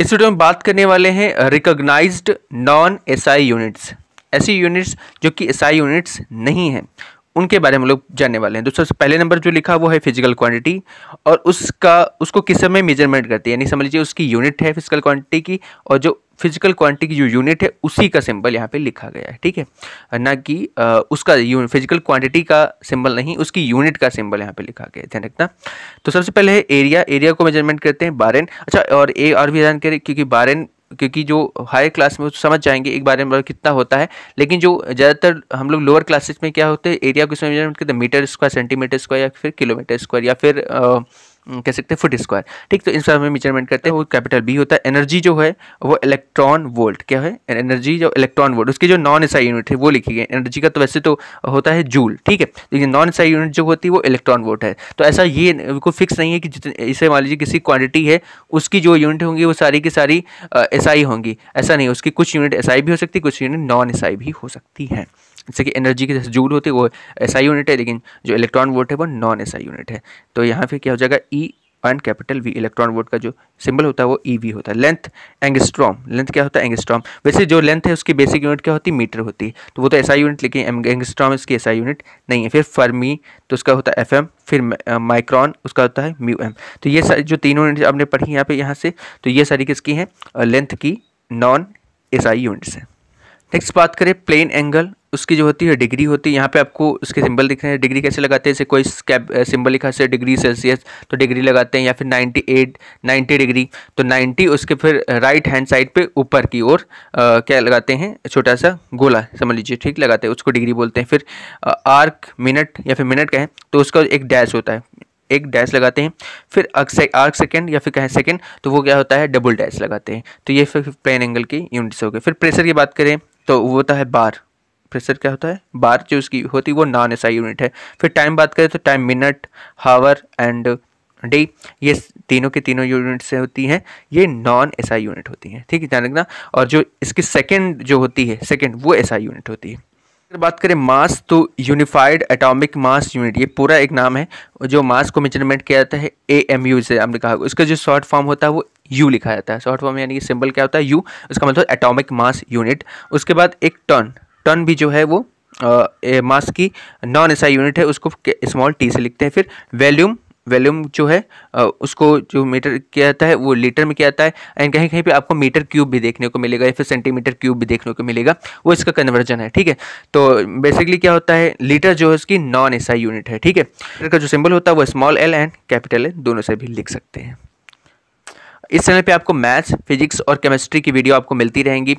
इस वीडियो में बात करने वाले हैं रिकॉग्नाइज्ड नॉन एसआई यूनिट्स ऐसी यूनिट्स जो कि एसआई यूनिट्स नहीं हैं उनके बारे में लोग जानने वाले हैं दोस्तों पहले नंबर जो लिखा वो है फिजिकल क्वांटिटी और उसका उसको किस समय मेजरमेंट करती है यानी समझ लीजिए उसकी यूनिट है फिजिकल क्वांटिटी की और जो फिजिकल क्वांटिटी जो यूनिट है उसी का सिंबल यहाँ पे लिखा गया है ठीक है ना कि उसका फिजिकल क्वांटिटी का सिंबल नहीं उसकी यूनिट का सिंबल यहाँ पे लिखा गया है ध्यान रखना तो सबसे पहले है एरिया एरिया को मेजरमेंट करते हैं बारेन अच्छा और ए और भी ध्यान करें क्योंकि बारेन क्योंकि जो हायर क्लास में समझ जाएंगे एक बारे में कितना होता है लेकिन जो ज़्यादातर हम लोग लोअर क्लासेस में क्या होते हैं एरिया को मेजरमेंट करते हैं मीटर स्क्वायर सेंटीमीटर स्क्वायर या फिर किलोमीटर स्क्वायर या फिर आ, कह सकते हैं फुट स्क्वायर ठीक तो इन सब में मेजरमेंट करते हैं वो कैपिटल बी होता है एनर्जी जो है वो इलेक्ट्रॉन वोल्ट क्या है एनर्जी जो इलेक्ट्रॉन वोल्ट उसकी जो नॉन एसआई यूनिट है वो लिखी गई एनर्जी का तो वैसे तो होता है जूल ठीक है लेकिन नॉन एसआई यूनिट जो होती है वो इलेक्ट्रॉन वोल्ट है तो ऐसा ये को फिक्स नहीं है कि जितने इसे मान लीजिए किसी क्वान्टिटी है उसकी जो यूनिट होंगी वो सारी की सारी एसआई होंगी ऐसा नहीं उसकी कुछ यूनिट एसआई भी हो सकती है कुछ यूनिट नॉन एसआई भी हो सकती है जैसे कि एनर्जी के जैसे जूल होती है वो ऐसा यूनिट है लेकिन जो इलेक्ट्रॉन वोट है वो नॉन ऐसा यूनिट है तो यहाँ पर क्या हो जाएगा E and capital V electron volt का जो सिंबल होता है वो ई e वी होता है लेंथ एंगस्ट्रॉम लेंथ क्या होता है एंगस्ट्रॉम वैसे जो लेंथ है उसकी बेसिक यूनिट क्या होती है मीटर होती है तो वो तो ऐसा यूनिट लेकिन एंगस्ट्रॉम इसकी ऐसा यूनिट नहीं है फिर फर्मी तो उसका होता है एफ एम फिर माइक्रॉन उसका होता है म्यू एम तो ये सारी जो तीनों यूनिट आपने पढ़ी यहाँ पे यहाँ से तो ये सारी किसकी हैं लेंथ की नॉन एस आई यूनिट्स हैं नेक्स्ट बात करें प्लेन एंगल उसकी जो होती है डिग्री होती है यहाँ पे आपको उसके सिंबल दिख रहे हैं डिग्री कैसे लगाते हैं जैसे कोई कैप सिंबल लिखा से डिग्री सेल्सियस तो डिग्री लगाते हैं या फिर 98 90 डिग्री तो 90 उसके फिर राइट हैंड साइड पे ऊपर की ओर क्या लगाते हैं छोटा सा गोला समझ लीजिए ठीक लगाते हैं उसको डिग्री बोलते हैं फिर आर्क मिनट या फिर मिनट कहें तो उसका एक डैश होता है एक डैश लगाते हैं फिर आर्क सेकेंड या फिर कहें सेकेंड तो वो क्या होता है डबल डैश लगाते हैं तो ये फिर प्लेन एंगल की यूनिट्स हो गए फिर प्रेशर की बात करें तो वो होता है बार प्रेशर क्या होता है बार जो उसकी होती है वो नॉन एस यूनिट है फिर टाइम बात करें तो time minute hour and day ये तीनों के तीनों यूनिट से होती हैं ये नॉन एस यूनिट होती हैं ठीक है ध्यान रखना और जो इसकी सेकेंड जो होती है सेकेंड वो एस यूनिट होती है अगर बात करें मास तो यूनिफाइड एटॉमिक मास यूनिट ये पूरा एक नाम है जो मास को मेजरमेंट किया जाता है ए एम यू से हमने कहा उसका जो शॉर्ट फॉर्म होता है वो यू लिखा जाता है शॉर्ट फॉर्म यानी कि सिंबल क्या होता है यू उसका मतलब एटॉमिक मास यूनिट उसके बाद एक टन टन भी जो है वो मास की नॉन एसआई यूनिट है उसको स्मॉल टी से लिखते हैं फिर वैल्यूम वैल्यूम जो है उसको जो मीटर किया जाता है वो लीटर में किया जाता है एंड कहीं कहीं पे आपको मीटर क्यूब भी देखने को मिलेगा या फिर सेंटीमीटर क्यूब भी देखने को मिलेगा वो इसका कन्वर्जन है ठीक है तो बेसिकली क्या होता है लीटर जो है उसकी नॉन एसआई यूनिट है ठीक है लीटर का जो सिंबल होता है वो small L and capital L दोनों से भी लिख सकते हैं इस चैनल पे आपको मैथ्स फिजिक्स और केमिस्ट्री की वीडियो आपको मिलती रहेंगी